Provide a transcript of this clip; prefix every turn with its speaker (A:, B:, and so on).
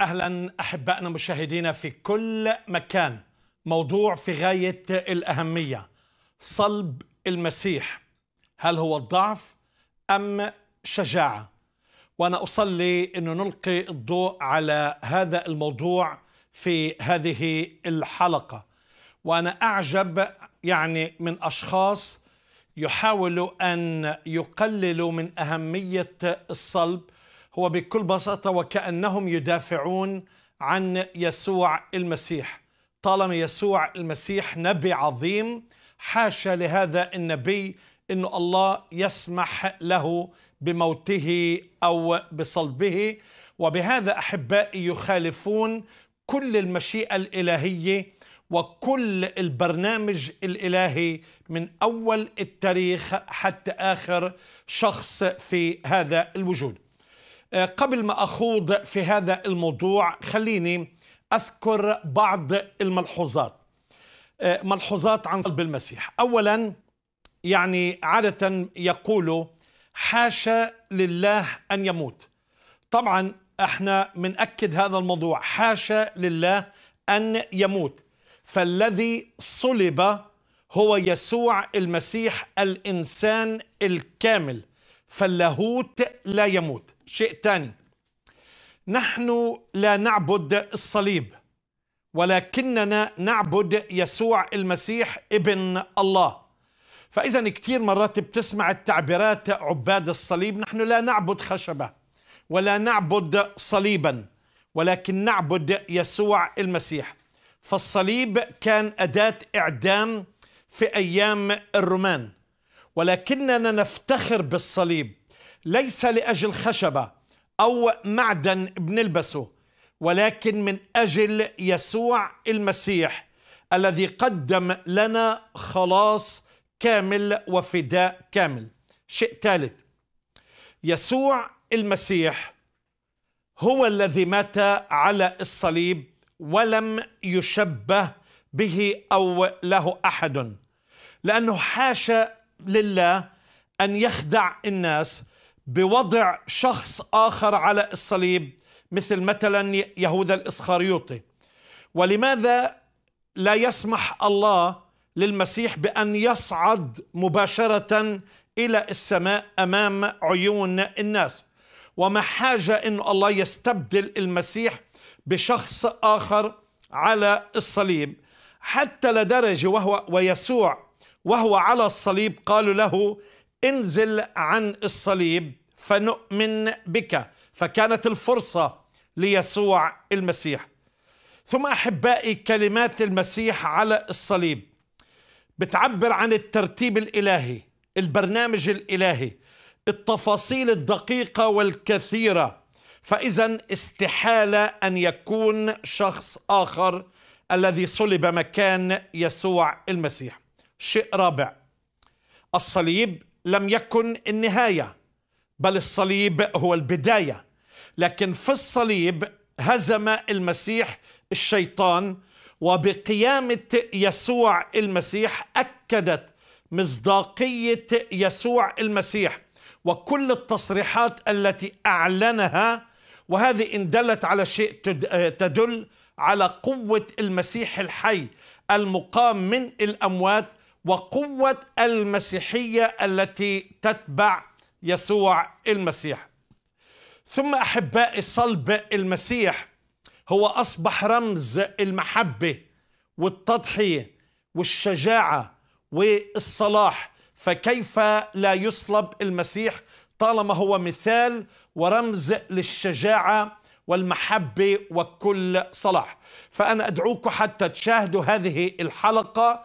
A: اهلا احبائنا مشاهدينا في كل مكان موضوع في غايه الاهميه صلب المسيح هل هو الضعف ام شجاعه وانا اصلي انه نلقي الضوء على هذا الموضوع في هذه الحلقه وانا اعجب يعني من اشخاص يحاولوا ان يقللوا من اهميه الصلب هو بكل بساطه وكانهم يدافعون عن يسوع المسيح طالما يسوع المسيح نبي عظيم حاشا لهذا النبي أن الله يسمح له بموته أو بصلبه وبهذا أحبائي يخالفون كل المشيئة الإلهية وكل البرنامج الإلهي من أول التاريخ حتى آخر شخص في هذا الوجود آه، قبل ما أخوض في هذا الموضوع خليني أذكر بعض الملحوظات آه، ملحوظات عن صلب المسيح أولا يعني عادة يقولوا حاشا لله أن يموت طبعا احنا بنأكد هذا الموضوع حاشا لله أن يموت فالذي صلب هو يسوع المسيح الإنسان الكامل فاللاهوت لا يموت شيء ثاني نحن لا نعبد الصليب ولكننا نعبد يسوع المسيح ابن الله فإذا كثير مرات بتسمع التعبيرات عباد الصليب نحن لا نعبد خشبة ولا نعبد صليبا ولكن نعبد يسوع المسيح فالصليب كان أداة إعدام في أيام الرومان ولكننا نفتخر بالصليب ليس لاجل خشبه او معدن بنلبسه ولكن من اجل يسوع المسيح الذي قدم لنا خلاص كامل وفداء كامل شيء ثالث يسوع المسيح هو الذي مات على الصليب ولم يشبه به او له احد لانه حاشا لله ان يخدع الناس بوضع شخص اخر على الصليب مثل مثلا يهوذا الاسخريوطي ولماذا لا يسمح الله للمسيح بان يصعد مباشره الى السماء امام عيون الناس وما حاجه ان الله يستبدل المسيح بشخص اخر على الصليب حتى لدرجه وهو ويسوع وهو على الصليب قالوا له انزل عن الصليب فنؤمن بك فكانت الفرصه ليسوع المسيح ثم احبائي كلمات المسيح على الصليب بتعبر عن الترتيب الالهي البرنامج الالهي التفاصيل الدقيقه والكثيره فاذا استحاله ان يكون شخص اخر الذي صلب مكان يسوع المسيح شيء رابع الصليب لم يكن النهايه بل الصليب هو البدايه لكن في الصليب هزم المسيح الشيطان وبقيامه يسوع المسيح اكدت مصداقيه يسوع المسيح وكل التصريحات التي اعلنها وهذه ان دلت على شيء تدل على قوه المسيح الحي المقام من الاموات وقوة المسيحية التي تتبع يسوع المسيح ثم أحبائي صلب المسيح هو أصبح رمز المحبة والتضحية والشجاعة والصلاح فكيف لا يصلب المسيح طالما هو مثال ورمز للشجاعة والمحبة وكل صلاح فأنا أدعوكم حتى تشاهدوا هذه الحلقة